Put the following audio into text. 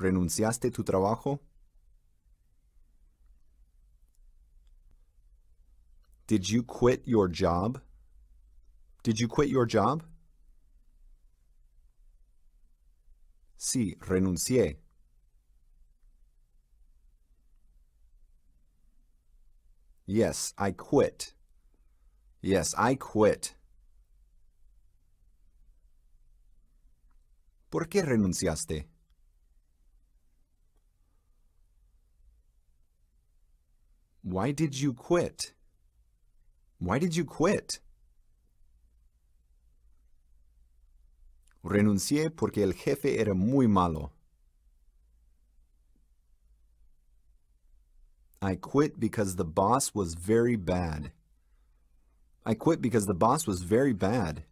¿Renunciaste tu trabajo? Did you quit your job? Did you quit your job? Sí, renuncié. Yes, I quit. Yes, I quit. ¿Por qué renunciaste? Why did you quit? Why did you quit? Renuncié porque el jefe era muy malo. I quit because the boss was very bad. I quit because the boss was very bad.